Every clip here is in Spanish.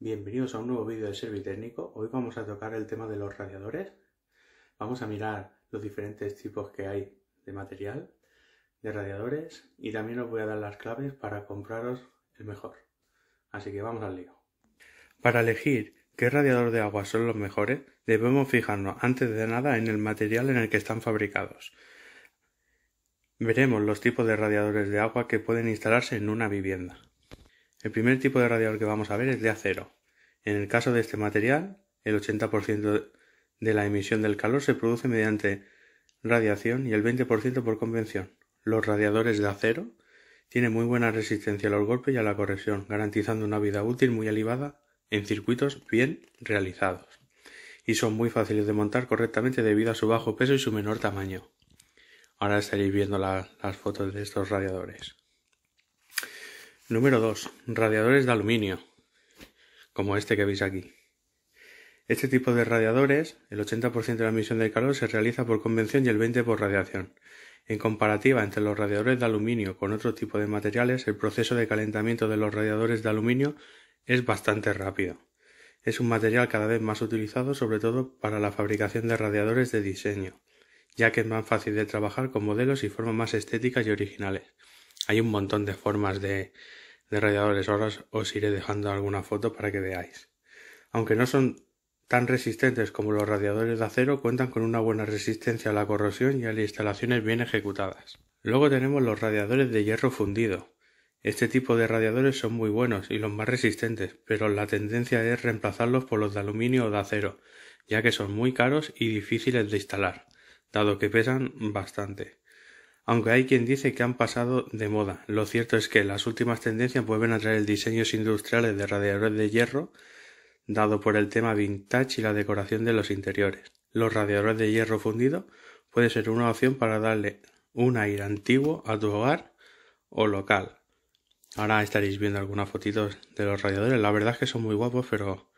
Bienvenidos a un nuevo vídeo de Servitécnico. Hoy vamos a tocar el tema de los radiadores. Vamos a mirar los diferentes tipos que hay de material, de radiadores y también os voy a dar las claves para compraros el mejor. Así que vamos al lío. Para elegir qué radiador de agua son los mejores, debemos fijarnos antes de nada en el material en el que están fabricados. Veremos los tipos de radiadores de agua que pueden instalarse en una vivienda. El primer tipo de radiador que vamos a ver es de acero. En el caso de este material, el 80% de la emisión del calor se produce mediante radiación y el 20% por convención. Los radiadores de acero tiene muy buena resistencia a los golpes y a la corrección, garantizando una vida útil muy elevada en circuitos bien realizados. Y son muy fáciles de montar correctamente debido a su bajo peso y su menor tamaño. Ahora estaréis viendo las fotos de estos radiadores. Número 2. Radiadores de aluminio, como este que veis aquí. Este tipo de radiadores, el 80% de la emisión del calor se realiza por convención y el 20% por radiación. En comparativa entre los radiadores de aluminio con otro tipo de materiales, el proceso de calentamiento de los radiadores de aluminio es bastante rápido. Es un material cada vez más utilizado sobre todo para la fabricación de radiadores de diseño, ya que es más fácil de trabajar con modelos y formas más estéticas y originales. Hay un montón de formas de, de radiadores, ahora os iré dejando alguna foto para que veáis. Aunque no son tan resistentes como los radiadores de acero cuentan con una buena resistencia a la corrosión y a las instalaciones bien ejecutadas. Luego tenemos los radiadores de hierro fundido. Este tipo de radiadores son muy buenos y los más resistentes, pero la tendencia es reemplazarlos por los de aluminio o de acero, ya que son muy caros y difíciles de instalar, dado que pesan bastante. Aunque hay quien dice que han pasado de moda, lo cierto es que las últimas tendencias vuelven a traer diseños industriales de radiadores de hierro dado por el tema vintage y la decoración de los interiores. Los radiadores de hierro fundido puede ser una opción para darle un aire antiguo a tu hogar o local. Ahora estaréis viendo algunas fotitos de los radiadores. La verdad es que son muy guapos, pero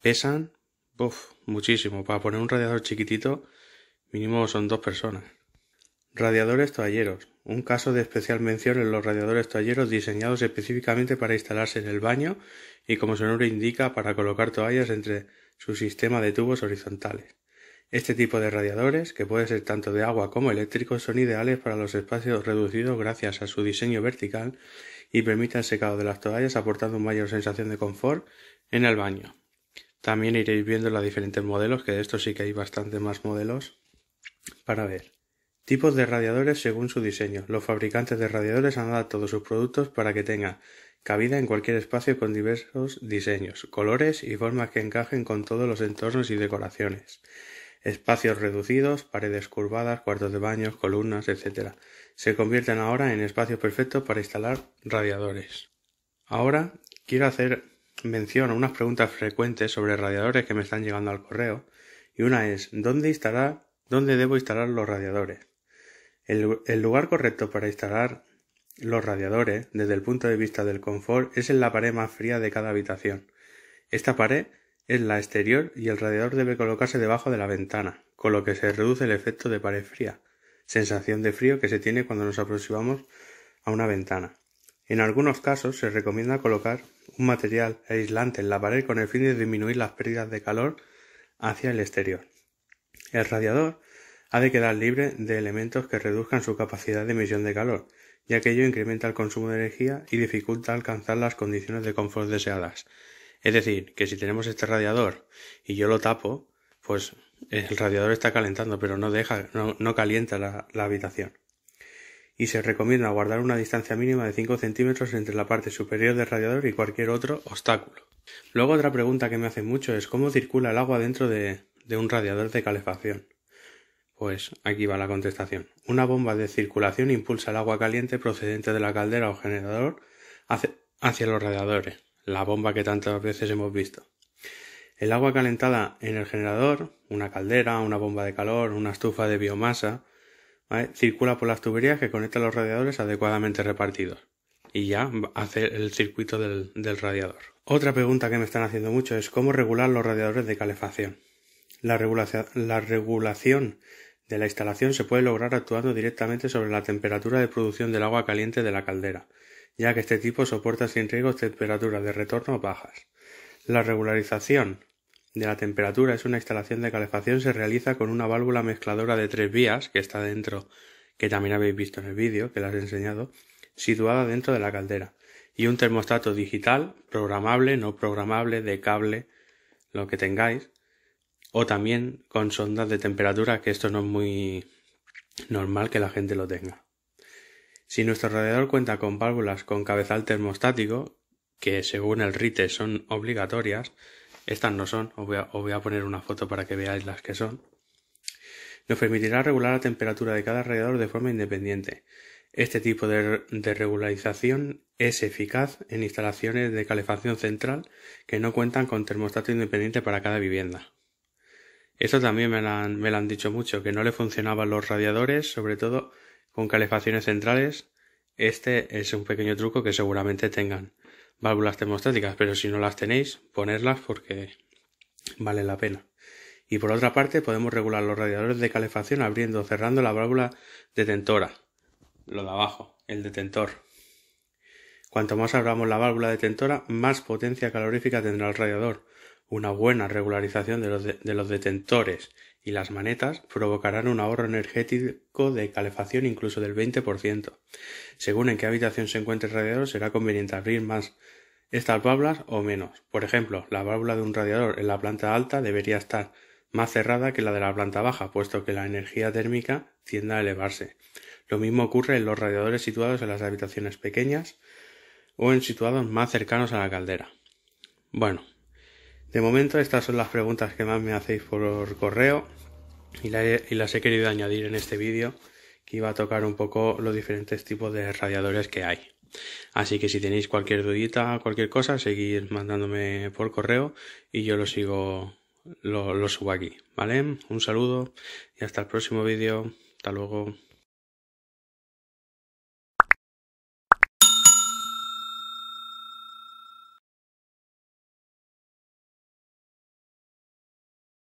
pesan uf, muchísimo. Para poner un radiador chiquitito, mínimo son dos personas. Radiadores toalleros. Un caso de especial mención en los radiadores toalleros diseñados específicamente para instalarse en el baño y como su nombre indica para colocar toallas entre su sistema de tubos horizontales. Este tipo de radiadores, que puede ser tanto de agua como eléctrico, son ideales para los espacios reducidos gracias a su diseño vertical y permiten el secado de las toallas aportando una mayor sensación de confort en el baño. También iréis viendo los diferentes modelos, que de estos sí que hay bastante más modelos para ver. Tipos de radiadores según su diseño. Los fabricantes de radiadores han adaptado sus productos para que tenga cabida en cualquier espacio con diversos diseños, colores y formas que encajen con todos los entornos y decoraciones. Espacios reducidos, paredes curvadas, cuartos de baños, columnas, etc. Se convierten ahora en espacios perfectos para instalar radiadores. Ahora quiero hacer mención a unas preguntas frecuentes sobre radiadores que me están llegando al correo y una es ¿dónde instalar, dónde debo instalar los radiadores? El, lugar correcto para instalar los radiadores, desde el punto de vista del confort, es en la pared más fría de cada habitación. Esta pared es la exterior y el radiador debe colocarse debajo de la ventana, con lo que se reduce el efecto de pared fría, sensación de frío que se tiene cuando nos aproximamos a una ventana. En algunos casos se recomienda colocar un material aislante en la pared con el fin de disminuir las pérdidas de calor hacia el exterior. El radiador ha de quedar libre de elementos que reduzcan su capacidad de emisión de calor, ya que ello incrementa el consumo de energía y dificulta alcanzar las condiciones de confort deseadas. Es decir, que si tenemos este radiador y yo lo tapo, pues el radiador está calentando, pero no deja, no, calienta la, habitación. Y se recomienda guardar una distancia mínima de 5 centímetros entre la parte superior del radiador y cualquier otro obstáculo. Luego otra pregunta que me hacen mucho es cómo circula el agua dentro de un radiador de calefacción. Pues aquí va la contestación. Una bomba de circulación impulsa el agua caliente procedente de la caldera o generador hacia, los radiadores, la bomba que tantas veces hemos visto. El agua calentada en el generador, una caldera, una bomba de calor, una estufa de biomasa, circula por las tuberías que conectan los radiadores adecuadamente repartidos y ya hace el circuito del, radiador. Otra pregunta que me están haciendo mucho es cómo regular los radiadores de calefacción. la regulación de la instalación se puede lograr actuando directamente sobre la temperatura de producción del agua caliente de la caldera, ya que este tipo soporta sin riesgos temperaturas de retorno bajas. La regularización de la temperatura es una instalación de calefacción se realiza con una válvula mezcladora de tres vías que está dentro, que también habéis visto en el vídeo que las he enseñado, situada dentro de la caldera y un termostato digital programable, no programable, de cable, lo que tengáis, o también con sondas de temperatura, que esto no es muy normal que la gente lo tenga. Si nuestro radiador cuenta con válvulas con cabezal termostático, que según el RITE son obligatorias, estas no son, os voy, a, poner una foto para que veáis las que son, nos permitirá regular la temperatura de cada radiador de forma independiente. Este tipo de, de, regularización es eficaz en instalaciones de calefacción central que no cuentan con termostato independiente para cada vivienda. Esto también me lo, han, dicho mucho, que no le funcionaban los radiadores, sobre todo con calefacciones centrales. Este es un pequeño truco que seguramente tengan válvulas termostáticas, pero si no las tenéis, ponerlas porque vale la pena. Y por otra parte, podemos regular los radiadores de calefacción abriendo o cerrando la válvula detentora, lo de abajo, el detentor. Cuanto más abramos la válvula detentora, más potencia calorífica tendrá el radiador, una buena regularización de los, de, los detentores y las manetas provocarán un ahorro energético de calefacción incluso del 20%. Según en qué habitación se encuentre el radiador, será conveniente abrir más estas válvulas o menos. Por ejemplo, la válvula de un radiador en la planta alta debería estar más cerrada que la de la planta baja, puesto que la energía térmica tiende a elevarse. Lo mismo ocurre en los radiadores situados en las habitaciones pequeñas o en situados más cercanos a la caldera. Bueno, de momento estas son las preguntas que más me hacéis por correo y, las he querido añadir en este vídeo que iba a tocar un poco los diferentes tipos de radiadores que hay. Así que si tenéis cualquier dudita, cualquier cosa, seguid mandándome por correo y yo lo sigo, lo, subo aquí, ¿vale? Un saludo y hasta el próximo vídeo. Hasta luego.